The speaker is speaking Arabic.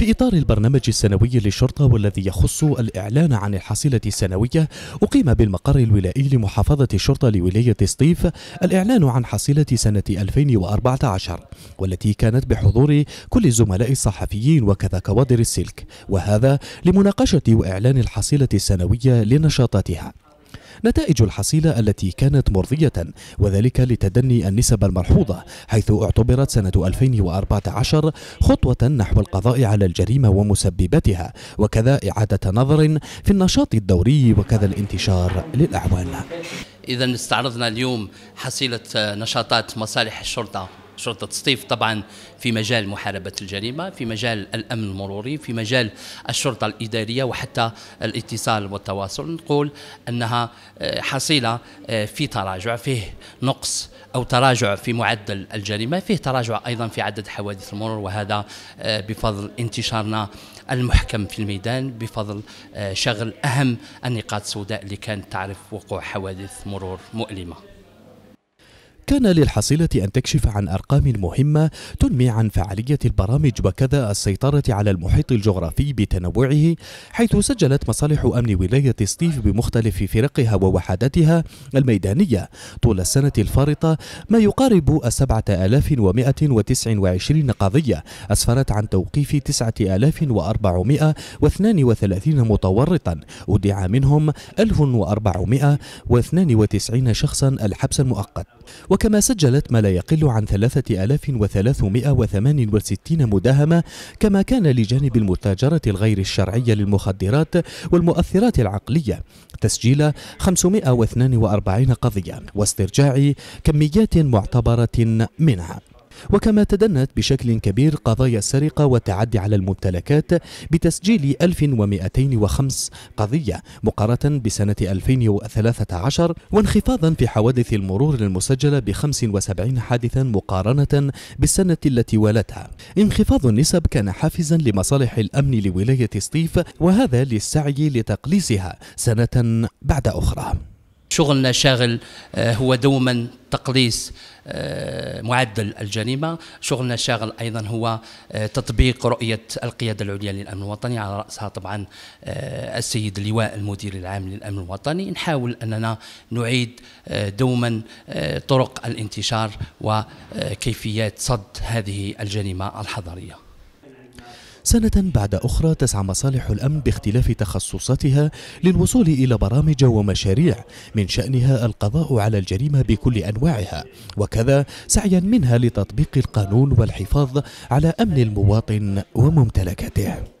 في إطار البرنامج السنوي للشرطة والذي يخص الإعلان عن الحصيلة السنوية أقيم بالمقر الولائي لمحافظة الشرطة لولاية سطيف الإعلان عن حصيلة سنة 2014 والتي كانت بحضور كل الزملاء الصحفيين وكذا كوادر السلك وهذا لمناقشة وإعلان الحصيلة السنوية لنشاطاتها نتائج الحصيلة التي كانت مرضية وذلك لتدني النسب الملحوظة حيث اعتبرت سنة 2014 خطوة نحو القضاء على الجريمة ومسبباتها وكذا إعادة نظر في النشاط الدوري وكذا الانتشار للأعوان إذا استعرضنا اليوم حصيلة نشاطات مصالح الشرطة شرطة سطيف طبعا في مجال محاربة الجريمة في مجال الأمن المروري في مجال الشرطة الإدارية وحتى الاتصال والتواصل نقول أنها آه، حصيلة آه، في تراجع فيه نقص أو تراجع في معدل الجريمة فيه تراجع أيضا في عدد حوادث المرور وهذا آه، بفضل انتشارنا المحكم في الميدان بفضل شغل أهم النقاط السوداء اللي كانت تعرف وقوع حوادث مرور مؤلمة كان للحصيلة أن تكشف عن أرقام مهمة تنمي عن فعالية البرامج وكذا السيطرة على المحيط الجغرافي بتنوعه حيث سجلت مصالح أمن ولاية ستيف بمختلف فرقها ووحداتها الميدانية طول السنة الفارطة ما يقارب 7129 قضية أسفرت عن توقيف 9432 متورطا أودع منهم 1492 شخصا الحبس المؤقت وكما سجلت ما لا يقل عن 3368 مداهمة كما كان لجانب المتاجرة الغير الشرعية للمخدرات والمؤثرات العقلية تسجيل 542 قضية واسترجاع كميات معتبرة منها وكما تدنت بشكل كبير قضايا السرقة والتعدي على الممتلكات بتسجيل 1205 قضية مقارنة بسنة 2013 وانخفاضا في حوادث المرور المسجلة ب 75 حادثا مقارنة بالسنة التي والتها انخفاض النسب كان حافزا لمصالح الأمن لولاية سطيف وهذا للسعي لتقليصها سنة بعد أخرى شغلنا شاغل آه، هو دوما تقليص آه، معدل الجريمه، شغلنا شاغل ايضا هو آه، تطبيق رؤيه القياده العليا للامن الوطني على راسها طبعا السيد اللواء المدير العام للامن الوطني، نحاول اننا نعيد دوما طرق الانتشار وكيفيات صد هذه الجريمه الحضريه. سنة بعد أخرى تسعى مصالح الأمن باختلاف تخصصاتها للوصول إلى برامج ومشاريع من شأنها القضاء على الجريمة بكل أنواعها وكذا سعيا منها لتطبيق القانون والحفاظ على أمن المواطن وممتلكاته